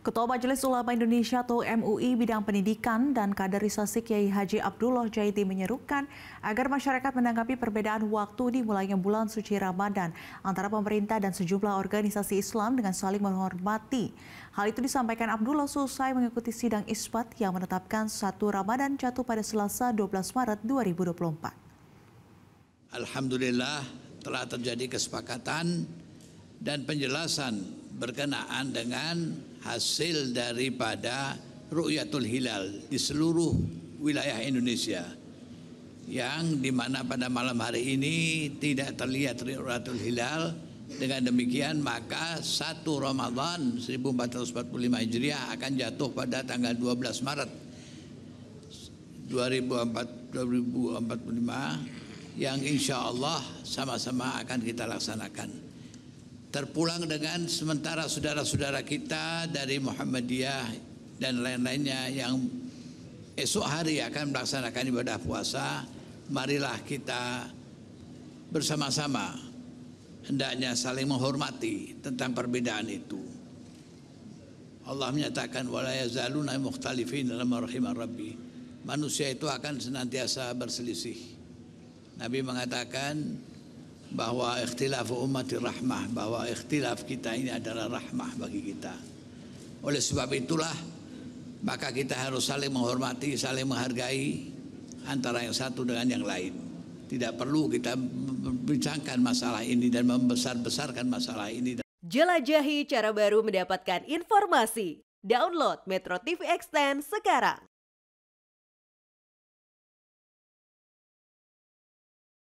Ketua Majelis Ulama Indonesia atau MUI bidang pendidikan dan kaderisasi Kiai Haji Abdullah Jaiti menyerukan agar masyarakat menanggapi perbedaan waktu dimulainya bulan suci Ramadan antara pemerintah dan sejumlah organisasi Islam dengan saling menghormati. Hal itu disampaikan Abdullah selesai mengikuti sidang isbat yang menetapkan satu Ramadan jatuh pada Selasa 12 Maret 2024. Alhamdulillah telah terjadi kesepakatan dan penjelasan berkenaan dengan hasil daripada rukyatul Hilal di seluruh wilayah Indonesia yang dimana pada malam hari ini tidak terlihat rukyatul Hilal dengan demikian maka satu Ramadan 1445 Hijriah akan jatuh pada tanggal 12 Maret 2004, 2045 yang insya Allah sama-sama akan kita laksanakan terpulang dengan sementara saudara-saudara kita dari Muhammadiyah dan lain-lainnya yang esok hari akan melaksanakan ibadah puasa marilah kita bersama-sama hendaknya saling menghormati tentang perbedaan itu Allah menyatakan walayazaluna mukhtalifin dalam rahimah rabbi manusia itu akan senantiasa berselisih Nabi mengatakan bahwa ikhtilaf umat rahmah bahwa ikhtilaf kita ini adalah rahmah bagi kita oleh sebab itulah maka kita harus saling menghormati saling menghargai antara yang satu dengan yang lain tidak perlu kita membincangkan masalah ini dan membesar-besarkan masalah ini jelajahi cara baru mendapatkan informasi download Metro TV Extend sekarang